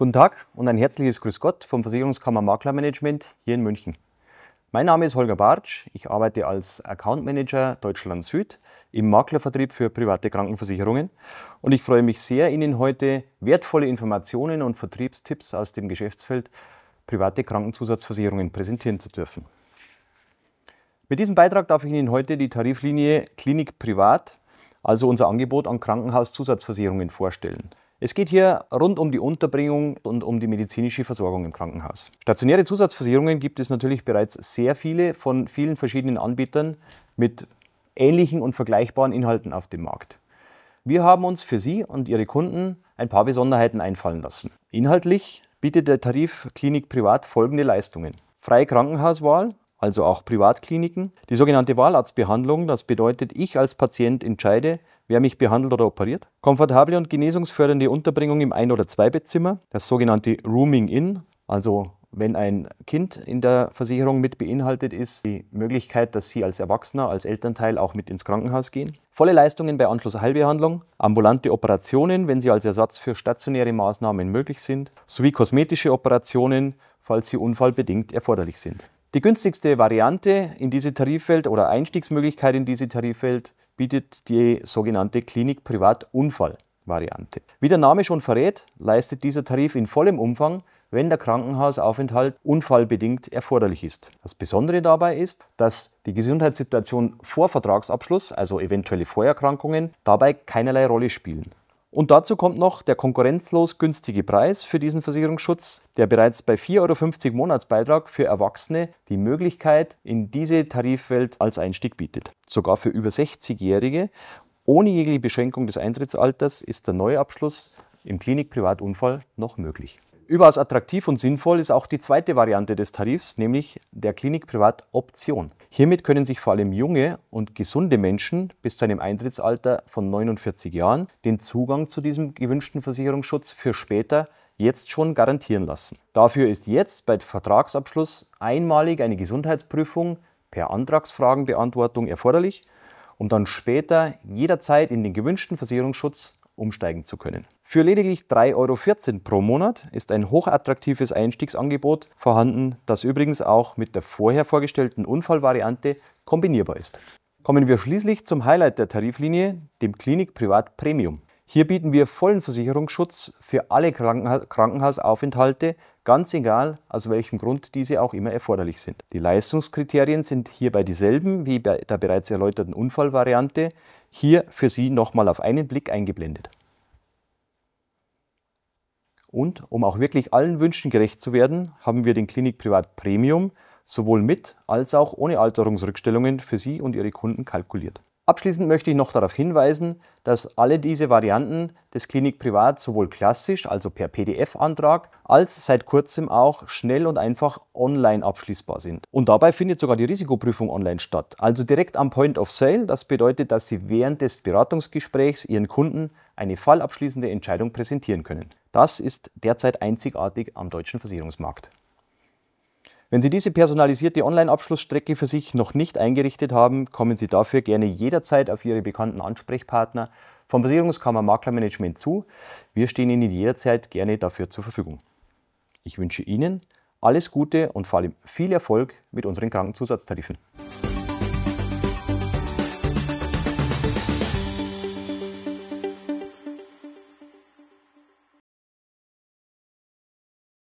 Guten Tag und ein herzliches Grüß Gott vom Versicherungskammer Maklermanagement hier in München. Mein Name ist Holger Bartsch, ich arbeite als Account Manager Deutschland Süd im Maklervertrieb für private Krankenversicherungen und ich freue mich sehr, Ihnen heute wertvolle Informationen und Vertriebstipps aus dem Geschäftsfeld private Krankenzusatzversicherungen präsentieren zu dürfen. Mit diesem Beitrag darf ich Ihnen heute die Tariflinie Klinik Privat, also unser Angebot an Krankenhauszusatzversicherungen vorstellen. Es geht hier rund um die Unterbringung und um die medizinische Versorgung im Krankenhaus. Stationäre Zusatzversicherungen gibt es natürlich bereits sehr viele von vielen verschiedenen Anbietern mit ähnlichen und vergleichbaren Inhalten auf dem Markt. Wir haben uns für Sie und Ihre Kunden ein paar Besonderheiten einfallen lassen. Inhaltlich bietet der Tarif Klinik Privat folgende Leistungen. Freie Krankenhauswahl, also auch Privatkliniken. Die sogenannte Wahlarztbehandlung, das bedeutet, ich als Patient entscheide, wer mich behandelt oder operiert. Komfortable und genesungsfördernde Unterbringung im Ein- oder Zweibettzimmer, das sogenannte Rooming-In, also wenn ein Kind in der Versicherung mit beinhaltet ist, die Möglichkeit, dass Sie als Erwachsener, als Elternteil auch mit ins Krankenhaus gehen. Volle Leistungen bei Anschlussheilbehandlung, ambulante Operationen, wenn sie als Ersatz für stationäre Maßnahmen möglich sind, sowie kosmetische Operationen, falls sie unfallbedingt erforderlich sind. Die günstigste Variante in diese Tarifwelt oder Einstiegsmöglichkeit in diese Tarifwelt bietet die sogenannte Klinik-Privat-Unfall-Variante. Wie der Name schon verrät, leistet dieser Tarif in vollem Umfang, wenn der Krankenhausaufenthalt unfallbedingt erforderlich ist. Das Besondere dabei ist, dass die Gesundheitssituation vor Vertragsabschluss, also eventuelle Vorerkrankungen, dabei keinerlei Rolle spielen. Und dazu kommt noch der konkurrenzlos günstige Preis für diesen Versicherungsschutz, der bereits bei 4,50 Euro Monatsbeitrag für Erwachsene die Möglichkeit in diese Tarifwelt als Einstieg bietet. Sogar für über 60-Jährige ohne jegliche Beschränkung des Eintrittsalters ist der Neuabschluss im Klinik-Privatunfall noch möglich. Überaus attraktiv und sinnvoll ist auch die zweite Variante des Tarifs, nämlich der Klinik-Privat-Option. Hiermit können sich vor allem junge und gesunde Menschen bis zu einem Eintrittsalter von 49 Jahren den Zugang zu diesem gewünschten Versicherungsschutz für später jetzt schon garantieren lassen. Dafür ist jetzt bei Vertragsabschluss einmalig eine Gesundheitsprüfung per Antragsfragenbeantwortung erforderlich, um dann später jederzeit in den gewünschten Versicherungsschutz umsteigen zu können. Für lediglich 3,14 Euro pro Monat ist ein hochattraktives Einstiegsangebot vorhanden, das übrigens auch mit der vorher vorgestellten Unfallvariante kombinierbar ist. Kommen wir schließlich zum Highlight der Tariflinie, dem Klinik Privat Premium. Hier bieten wir vollen Versicherungsschutz für alle Krankenhausaufenthalte, ganz egal, aus welchem Grund diese auch immer erforderlich sind. Die Leistungskriterien sind hierbei dieselben wie bei der bereits erläuterten Unfallvariante, hier für Sie nochmal auf einen Blick eingeblendet. Und um auch wirklich allen Wünschen gerecht zu werden, haben wir den Klinik Privat Premium sowohl mit als auch ohne Alterungsrückstellungen für Sie und Ihre Kunden kalkuliert. Abschließend möchte ich noch darauf hinweisen, dass alle diese Varianten des Klinik Privat sowohl klassisch, also per PDF-Antrag, als seit kurzem auch schnell und einfach online abschließbar sind. Und dabei findet sogar die Risikoprüfung online statt, also direkt am Point of Sale. Das bedeutet, dass Sie während des Beratungsgesprächs Ihren Kunden eine fallabschließende Entscheidung präsentieren können. Das ist derzeit einzigartig am deutschen Versicherungsmarkt. Wenn Sie diese personalisierte Online-Abschlussstrecke für sich noch nicht eingerichtet haben, kommen Sie dafür gerne jederzeit auf Ihre bekannten Ansprechpartner vom Versicherungskammer Maklermanagement zu. Wir stehen Ihnen jederzeit gerne dafür zur Verfügung. Ich wünsche Ihnen alles Gute und vor allem viel Erfolg mit unseren Krankenzusatztarifen.